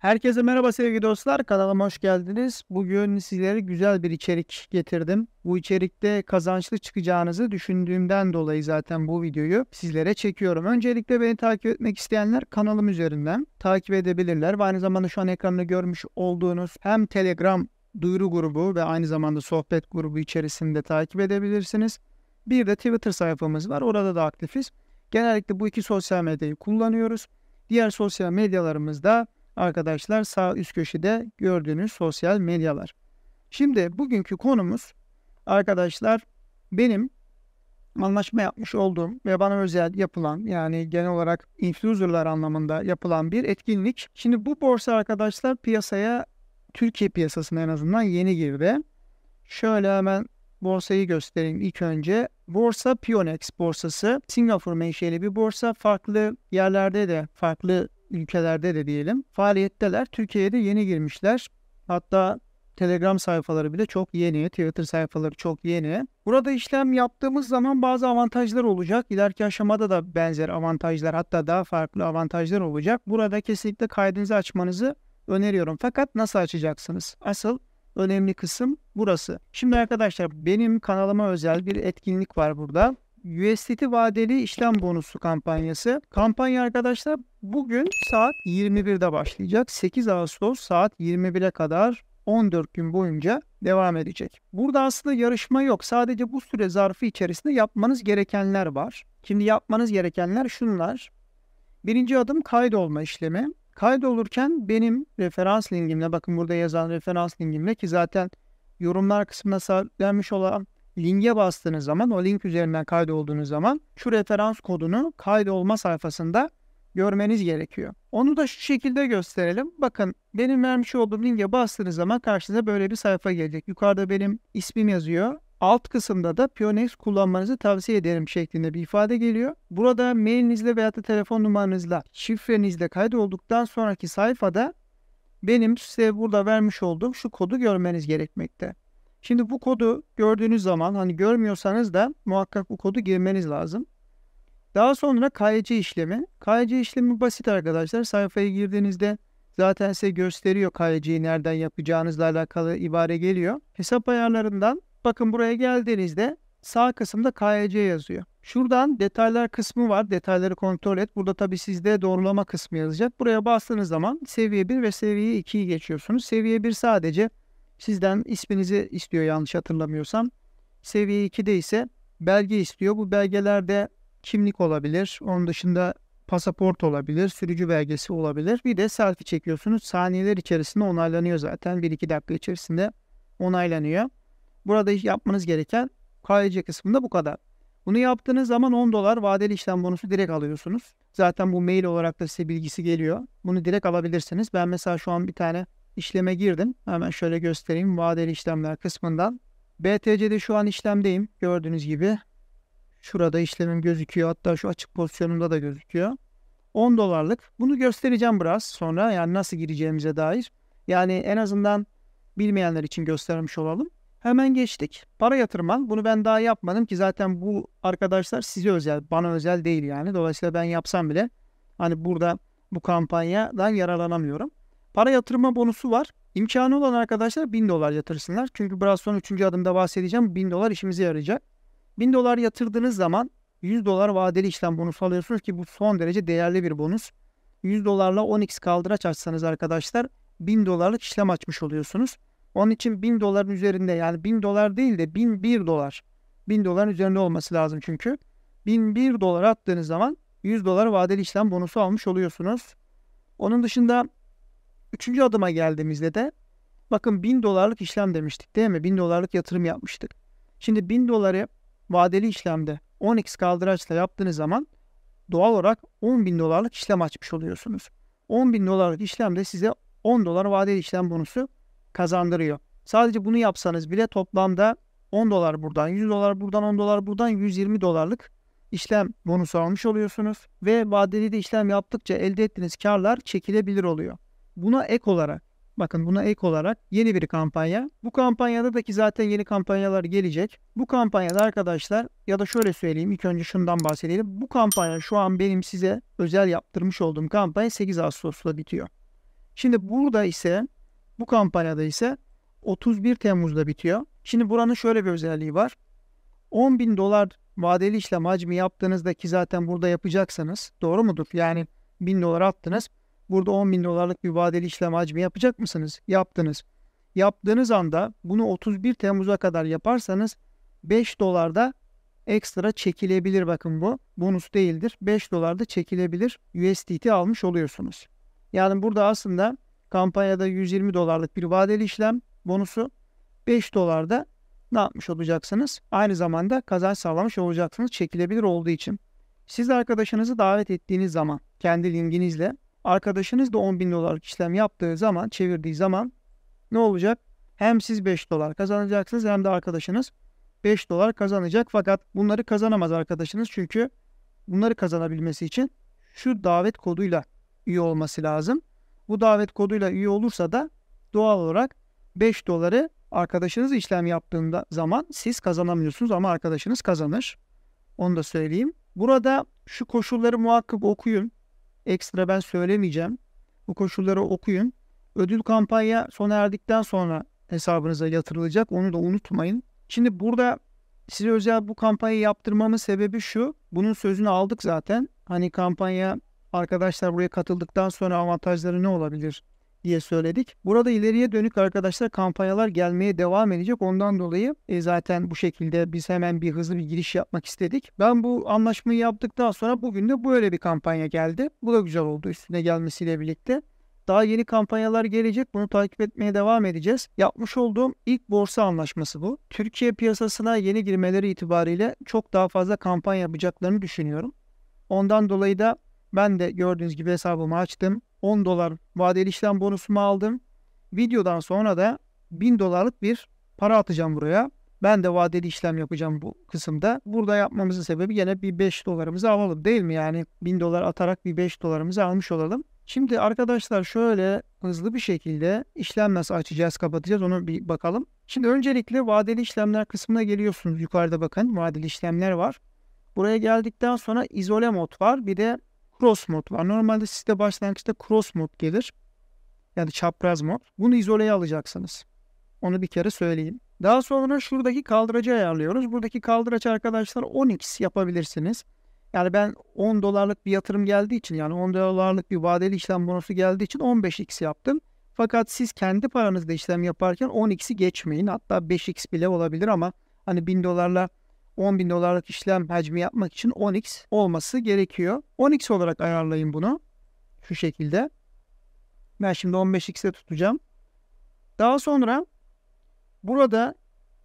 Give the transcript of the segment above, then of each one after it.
Herkese merhaba sevgili dostlar. Kanalıma hoş geldiniz. Bugün sizlere güzel bir içerik getirdim. Bu içerikte kazançlı çıkacağınızı düşündüğümden dolayı zaten bu videoyu sizlere çekiyorum. Öncelikle beni takip etmek isteyenler kanalım üzerinden takip edebilirler. Ve aynı zamanda şu an ekranda görmüş olduğunuz hem Telegram duyuru grubu ve aynı zamanda sohbet grubu içerisinde takip edebilirsiniz. Bir de Twitter sayfamız var. Orada da aktifiz. Genellikle bu iki sosyal medyayı kullanıyoruz. Diğer sosyal medyalarımızda arkadaşlar sağ üst köşede gördüğünüz sosyal medyalar. Şimdi bugünkü konumuz arkadaşlar benim anlaşma yapmış olduğum ve bana özel yapılan yani genel olarak influencerlar anlamında yapılan bir etkinlik. Şimdi bu borsa arkadaşlar piyasaya Türkiye piyasasına en azından yeni girdi. Şöyle hemen borsayı göstereyim ilk önce. Borsa Pionex borsası Singapur menşeli bir borsa. Farklı yerlerde de farklı ülkelerde de diyelim faaliyetteler. Türkiye'de yeni girmişler. Hatta Telegram sayfaları bile çok yeni, Twitter sayfaları çok yeni. Burada işlem yaptığımız zaman bazı avantajlar olacak. İleriki aşamada da benzer avantajlar hatta daha farklı avantajlar olacak. Burada kesinlikle kaydınızı açmanızı öneriyorum. Fakat nasıl açacaksınız? Asıl önemli kısım burası. Şimdi arkadaşlar benim kanalıma özel bir etkinlik var burada. USDT vadeli işlem bonusu kampanyası. Kampanya arkadaşlar bugün saat 21'de başlayacak. 8 Ağustos saat 21'e kadar 14 gün boyunca devam edecek. Burada aslında yarışma yok. Sadece bu süre zarfı içerisinde yapmanız gerekenler var. Şimdi yapmanız gerekenler şunlar. Birinci adım kaydolma işlemi. Kaydolurken benim referans linkimle bakın burada yazan referans linkimle ki zaten yorumlar kısmına sabitlenmiş olan linke bastığınız zaman o link üzerinden kaydolduğunuz zaman şu referans kodunu kaydolma sayfasında görmeniz gerekiyor. Onu da şu şekilde gösterelim. Bakın benim vermiş olduğum linke bastığınız zaman karşınıza böyle bir sayfa gelecek. Yukarıda benim ismim yazıyor. Alt kısımda da Pionex kullanmanızı tavsiye ederim şeklinde bir ifade geliyor. Burada mailinizle veya da telefon numaranızla şifrenizle kaydolduktan sonraki sayfada benim size burada vermiş olduğum şu kodu görmeniz gerekmekte. Şimdi bu kodu gördüğünüz zaman hani görmüyorsanız da muhakkak bu kodu girmeniz lazım. Daha sonra KYC işlemi. KYC işlemi basit arkadaşlar. Sayfaya girdiğinizde zaten size gösteriyor KYC'yi nereden yapacağınızla alakalı ibare geliyor. Hesap ayarlarından bakın buraya geldiğinizde sağ kısımda KYC yazıyor. Şuradan detaylar kısmı var. Detayları kontrol et. Burada tabi sizde doğrulama kısmı yazacak. Buraya bastığınız zaman seviye 1 ve seviye 2'yi geçiyorsunuz. Seviye 1 sadece Sizden isminizi istiyor yanlış hatırlamıyorsam. Seviye 2'de ise belge istiyor. Bu belgelerde kimlik olabilir. Onun dışında pasaport olabilir, sürücü belgesi olabilir. Bir de selfie çekiyorsunuz. Saniyeler içerisinde onaylanıyor zaten. 1-2 dakika içerisinde onaylanıyor. Burada yapmanız gereken KYC kısmında bu kadar. Bunu yaptığınız zaman 10 dolar vadeli işlem bonusu direkt alıyorsunuz. Zaten bu mail olarak da size bilgisi geliyor. Bunu direkt alabilirsiniz. Ben mesela şu an bir tane işleme girdim. Hemen şöyle göstereyim. Vadeli işlemler kısmından. BTC'de şu an işlemdeyim. Gördüğünüz gibi şurada işlemim gözüküyor. Hatta şu açık pozisyonumda da gözüküyor. 10 dolarlık. Bunu göstereceğim biraz sonra. Yani nasıl gireceğimize dair. Yani en azından bilmeyenler için göstermiş olalım. Hemen geçtik. Para yatırma. Bunu ben daha yapmadım ki zaten bu arkadaşlar size özel, bana özel değil yani. Dolayısıyla ben yapsam bile hani burada bu kampanyadan yararlanamıyorum. Para yatırma bonusu var. İmkanı olan arkadaşlar 1000 dolar yatırsınlar. Çünkü biraz sonra 3. adımda bahsedeceğim. 1000 dolar işimize yarayacak. 1000 dolar yatırdığınız zaman 100 dolar vadeli işlem bonusu alıyorsunuz ki bu son derece değerli bir bonus. 100 dolarla 10x kaldıraç açsanız arkadaşlar 1000 dolarlık işlem açmış oluyorsunuz. Onun için 1000 doların üzerinde yani 1000 dolar değil de 1001 dolar. 1000 doların üzerinde olması lazım çünkü. 1001 dolar attığınız zaman 100 dolar vadeli işlem bonusu almış oluyorsunuz. Onun dışında Üçüncü adıma geldiğimizde de bakın 1000 dolarlık işlem demiştik değil mi? 1000 dolarlık yatırım yapmıştık. Şimdi 1000 doları vadeli işlemde 10x kaldıraçla yaptığınız zaman doğal olarak 10 bin dolarlık işlem açmış oluyorsunuz. 10 bin dolarlık işlemde size 10 dolar vadeli işlem bonusu kazandırıyor. Sadece bunu yapsanız bile toplamda 10 dolar buradan, 100 dolar buradan, 10 dolar buradan 120 dolarlık işlem bonusu almış oluyorsunuz. Ve vadeli de işlem yaptıkça elde ettiğiniz karlar çekilebilir oluyor. Buna ek olarak bakın buna ek olarak yeni bir kampanya. Bu kampanyada da ki zaten yeni kampanyalar gelecek. Bu kampanyada arkadaşlar ya da şöyle söyleyeyim ilk önce şundan bahsedelim. Bu kampanya şu an benim size özel yaptırmış olduğum kampanya 8 Ağustos'ta bitiyor. Şimdi burada ise bu kampanyada ise 31 Temmuz'da bitiyor. Şimdi buranın şöyle bir özelliği var. 10 bin dolar vadeli işlem hacmi yaptığınızda ki zaten burada yapacaksanız doğru mudur? Yani 1000 dolar attınız. Burada 10 bin dolarlık bir vadeli işlem hacmi yapacak mısınız? Yaptınız. Yaptığınız anda bunu 31 Temmuz'a kadar yaparsanız 5 dolarda ekstra çekilebilir bakın bu. Bonus değildir. 5 dolarda çekilebilir USDT almış oluyorsunuz. Yani burada aslında kampanyada 120 dolarlık bir vadeli işlem bonusu 5 dolarda ne yapmış olacaksınız? Aynı zamanda kazanç sağlamış olacaksınız çekilebilir olduğu için. Siz arkadaşınızı davet ettiğiniz zaman kendi linkinizle Arkadaşınız da 10 bin dolarlık işlem yaptığı zaman, çevirdiği zaman ne olacak? Hem siz 5 dolar kazanacaksınız hem de arkadaşınız 5 dolar kazanacak. Fakat bunları kazanamaz arkadaşınız çünkü bunları kazanabilmesi için şu davet koduyla üye olması lazım. Bu davet koduyla üye olursa da doğal olarak 5 doları arkadaşınız işlem yaptığında zaman siz kazanamıyorsunuz ama arkadaşınız kazanır. Onu da söyleyeyim. Burada şu koşulları muhakkak okuyun. Ekstra ben söylemeyeceğim. Bu koşulları okuyun. Ödül kampanya sona erdikten sonra hesabınıza yatırılacak. Onu da unutmayın. Şimdi burada size özel bu kampanyayı yaptırmamın sebebi şu. Bunun sözünü aldık zaten. Hani kampanya arkadaşlar buraya katıldıktan sonra avantajları ne olabilir diye söyledik. Burada ileriye dönük arkadaşlar kampanyalar gelmeye devam edecek. Ondan dolayı e, zaten bu şekilde biz hemen bir hızlı bir giriş yapmak istedik. Ben bu anlaşmayı yaptıktan sonra bugün de böyle bir kampanya geldi. Bu da güzel oldu üstüne gelmesiyle birlikte. Daha yeni kampanyalar gelecek. Bunu takip etmeye devam edeceğiz. Yapmış olduğum ilk borsa anlaşması bu. Türkiye piyasasına yeni girmeleri itibariyle çok daha fazla kampanya yapacaklarını düşünüyorum. Ondan dolayı da ben de gördüğünüz gibi hesabımı açtım. 10 dolar vadeli işlem bonusumu aldım. Videodan sonra da 1000 dolarlık bir para atacağım buraya. Ben de vadeli işlem yapacağım bu kısımda. Burada yapmamızın sebebi yine bir 5 dolarımızı alalım değil mi? Yani 1000 dolar atarak bir 5 dolarımızı almış olalım. Şimdi arkadaşlar şöyle hızlı bir şekilde işlem nasıl açacağız, kapatacağız onu bir bakalım. Şimdi öncelikle vadeli işlemler kısmına geliyorsunuz. Yukarıda bakın vadeli işlemler var. Buraya geldikten sonra izole mod var. Bir de cross mod var. Normalde sizde başlangıçta cross mod gelir. Yani çapraz mod. Bunu izoleye alacaksınız. Onu bir kere söyleyeyim. Daha sonra şuradaki kaldıracı ayarlıyoruz. Buradaki kaldıraç arkadaşlar 10x yapabilirsiniz. Yani ben 10 dolarlık bir yatırım geldiği için yani 10 dolarlık bir vadeli işlem bonusu geldiği için 15x yaptım. Fakat siz kendi paranızda işlem yaparken 10x'i geçmeyin. Hatta 5x bile olabilir ama hani 1000 dolarla 10 bin dolarlık işlem hacmi yapmak için 10x olması gerekiyor. 10x olarak ayarlayın bunu. Şu şekilde. Ben şimdi 15x'e tutacağım. Daha sonra burada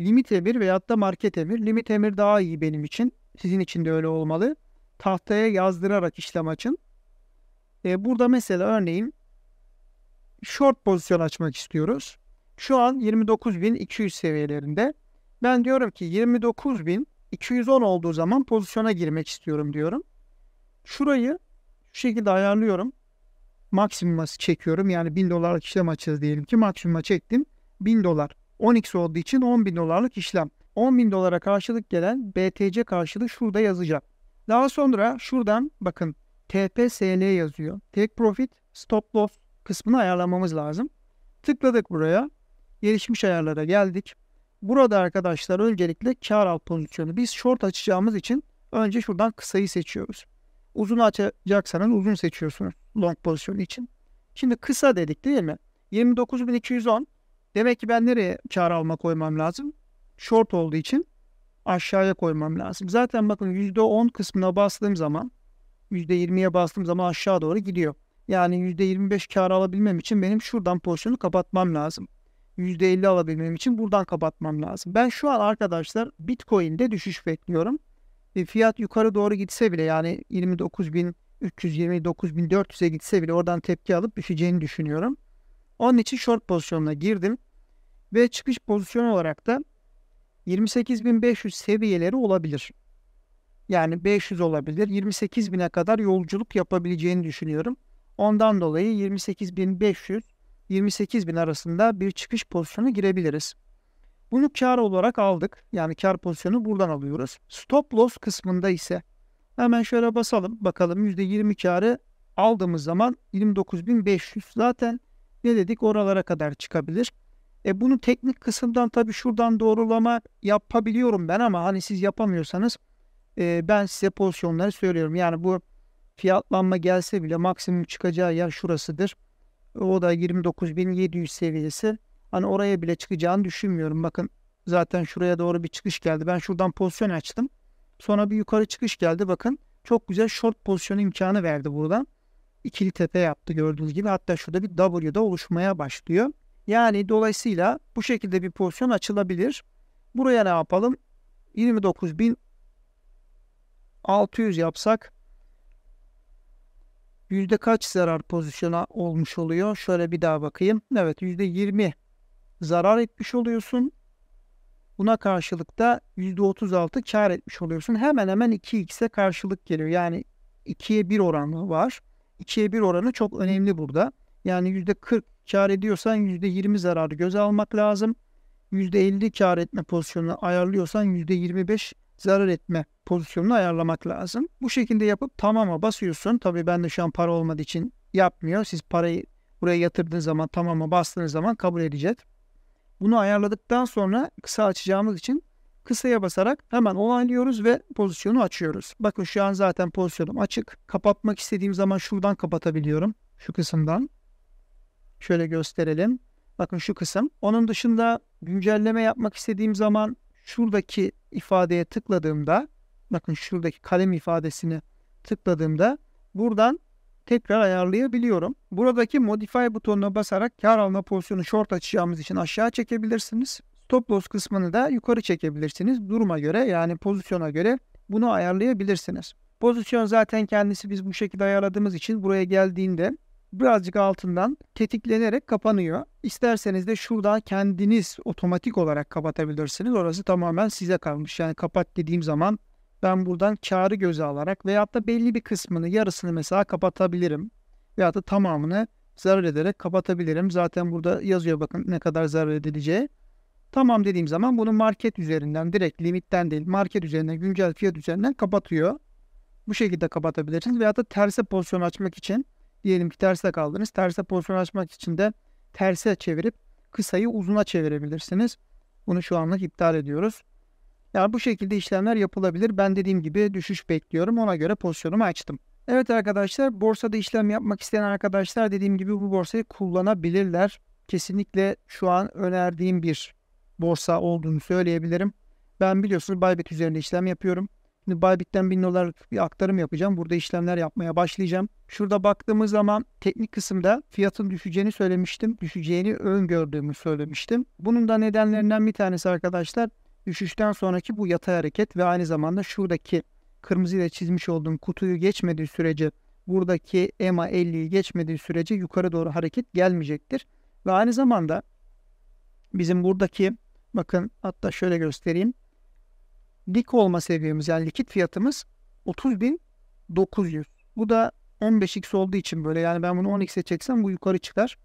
limit emir veyahut da market emir. Limit emir daha iyi benim için. Sizin için de öyle olmalı. Tahtaya yazdırarak işlem açın. E, burada mesela örneğin short pozisyon açmak istiyoruz. Şu an 29.200 seviyelerinde. Ben diyorum ki 29.000 210 olduğu zaman pozisyona girmek istiyorum diyorum. Şurayı şu şekilde ayarlıyorum. Maksimuma çekiyorum. Yani 1000 dolarlık işlem açacağız diyelim ki maksimuma çektim. 1000 dolar. 10x olduğu için 10 bin dolarlık işlem. 10 bin dolara karşılık gelen BTC karşılığı şurada yazacak. Daha sonra şuradan bakın TPSL yazıyor. Take Profit Stop Loss kısmını ayarlamamız lazım. Tıkladık buraya. Gelişmiş ayarlara geldik. Burada arkadaşlar öncelikle kar alt pozisyonu. Biz short açacağımız için önce şuradan kısayı seçiyoruz. Uzun açacaksanız uzun seçiyorsunuz long pozisyonu için. Şimdi kısa dedik değil mi? 29.210 demek ki ben nereye kar alma koymam lazım? Short olduğu için aşağıya koymam lazım. Zaten bakın %10 kısmına bastığım zaman %20'ye bastığım zaman aşağı doğru gidiyor. Yani %25 kar alabilmem için benim şuradan pozisyonu kapatmam lazım. %50 alabilmem için buradan kapatmam lazım. Ben şu an arkadaşlar Bitcoin'de düşüş bekliyorum. E, fiyat yukarı doğru gitse bile yani 29.300, 29.400'e gitse bile oradan tepki alıp düşeceğini düşünüyorum. Onun için short pozisyonuna girdim. Ve çıkış pozisyonu olarak da 28.500 seviyeleri olabilir. Yani 500 olabilir. 28.000'e kadar yolculuk yapabileceğini düşünüyorum. Ondan dolayı 28.500 28 bin arasında bir çıkış pozisyonu girebiliriz. Bunu kar olarak aldık. Yani kar pozisyonu buradan alıyoruz. Stop loss kısmında ise hemen şöyle basalım. Bakalım %20 karı aldığımız zaman 29.500 zaten ne dedik oralara kadar çıkabilir. E bunu teknik kısımdan tabii şuradan doğrulama yapabiliyorum ben ama hani siz yapamıyorsanız e, ben size pozisyonları söylüyorum. Yani bu fiyatlanma gelse bile maksimum çıkacağı yer şurasıdır. O da 29.700 seviyesi. Hani oraya bile çıkacağını düşünmüyorum. Bakın zaten şuraya doğru bir çıkış geldi. Ben şuradan pozisyon açtım. Sonra bir yukarı çıkış geldi. Bakın çok güzel short pozisyon imkanı verdi buradan. İkili tepe yaptı gördüğünüz gibi. Hatta şurada bir W'da oluşmaya başlıyor. Yani dolayısıyla bu şekilde bir pozisyon açılabilir. Buraya ne yapalım? 29.600 yapsak yüzde kaç zarar pozisyona olmuş oluyor? Şöyle bir daha bakayım. Evet yüzde 20 zarar etmiş oluyorsun. Buna karşılık da yüzde 36 kar etmiş oluyorsun. Hemen hemen 2x'e karşılık geliyor. Yani 2'ye 1 oranı var. 2'ye 1 oranı çok önemli burada. Yani yüzde 40 kar ediyorsan yüzde 20 zararı göze almak lazım. Yüzde 50 kar etme pozisyonunu ayarlıyorsan yüzde 25 zarar etme pozisyonunu ayarlamak lazım. Bu şekilde yapıp tamama basıyorsun. Tabii ben de şu an para olmadığı için yapmıyor. Siz parayı buraya yatırdığınız zaman tamama bastığınız zaman kabul edecek. Bunu ayarladıktan sonra kısa açacağımız için kısaya basarak hemen onaylıyoruz ve pozisyonu açıyoruz. Bakın şu an zaten pozisyonum açık. Kapatmak istediğim zaman şuradan kapatabiliyorum. Şu kısımdan. Şöyle gösterelim. Bakın şu kısım. Onun dışında güncelleme yapmak istediğim zaman şuradaki ifadeye tıkladığımda bakın şuradaki kalem ifadesini tıkladığımda buradan tekrar ayarlayabiliyorum. Buradaki modify butonuna basarak kar alma pozisyonu short açacağımız için aşağı çekebilirsiniz. Stop loss kısmını da yukarı çekebilirsiniz. Duruma göre yani pozisyona göre bunu ayarlayabilirsiniz. Pozisyon zaten kendisi biz bu şekilde ayarladığımız için buraya geldiğinde birazcık altından tetiklenerek kapanıyor. İsterseniz de şurada kendiniz otomatik olarak kapatabilirsiniz. Orası tamamen size kalmış. Yani kapat dediğim zaman ben buradan karı göze alarak veyahut da belli bir kısmını yarısını mesela kapatabilirim. Veyahut da tamamını zarar ederek kapatabilirim. Zaten burada yazıyor bakın ne kadar zarar edileceği. Tamam dediğim zaman bunu market üzerinden direkt limitten değil market üzerinden güncel fiyat üzerinden kapatıyor. Bu şekilde kapatabilirsiniz veyahut da terse pozisyon açmak için diyelim ki terse kaldınız. Terse pozisyon açmak için de terse çevirip kısayı uzuna çevirebilirsiniz. Bunu şu anlık iptal ediyoruz. Yani bu şekilde işlemler yapılabilir. Ben dediğim gibi düşüş bekliyorum. Ona göre pozisyonumu açtım. Evet arkadaşlar borsada işlem yapmak isteyen arkadaşlar dediğim gibi bu borsayı kullanabilirler. Kesinlikle şu an önerdiğim bir borsa olduğunu söyleyebilirim. Ben biliyorsunuz Bybit üzerinde işlem yapıyorum. Şimdi Bybit'ten 1000 dolar bir aktarım yapacağım. Burada işlemler yapmaya başlayacağım. Şurada baktığımız zaman teknik kısımda fiyatın düşeceğini söylemiştim. Düşeceğini öngördüğümü söylemiştim. Bunun da nedenlerinden bir tanesi arkadaşlar düşüşten sonraki bu yatay hareket ve aynı zamanda şuradaki kırmızıyla çizmiş olduğum kutuyu geçmediği sürece buradaki EMA 50'yi geçmediği sürece yukarı doğru hareket gelmeyecektir. Ve aynı zamanda bizim buradaki bakın hatta şöyle göstereyim. Lik olma seviyemiz yani likit fiyatımız 30.900. Bu da 15x olduğu için böyle yani ben bunu 10x'e çeksem bu yukarı çıkar.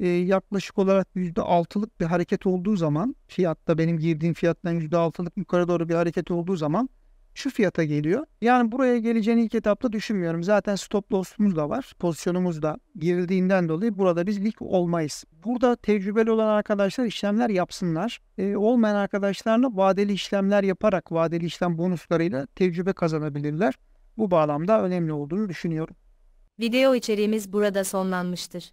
Ee, yaklaşık olarak %6'lık bir hareket olduğu zaman fiyatta benim girdiğim fiyattan %6'lık yukarı doğru bir hareket olduğu zaman şu fiyata geliyor. Yani buraya geleceğini ilk etapta düşünmüyorum. Zaten stop loss'umuz da var. Pozisyonumuz da girildiğinden dolayı burada biz lik olmayız. Burada tecrübeli olan arkadaşlar işlemler yapsınlar. E, olmayan arkadaşlarla vadeli işlemler yaparak vadeli işlem bonuslarıyla tecrübe kazanabilirler. Bu bağlamda önemli olduğunu düşünüyorum. Video içeriğimiz burada sonlanmıştır.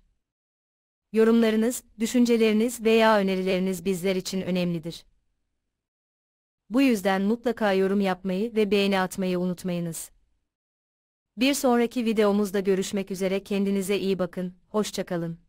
Yorumlarınız, düşünceleriniz veya önerileriniz bizler için önemlidir. Bu yüzden mutlaka yorum yapmayı ve beğeni atmayı unutmayınız. Bir sonraki videomuzda görüşmek üzere kendinize iyi bakın, hoşçakalın.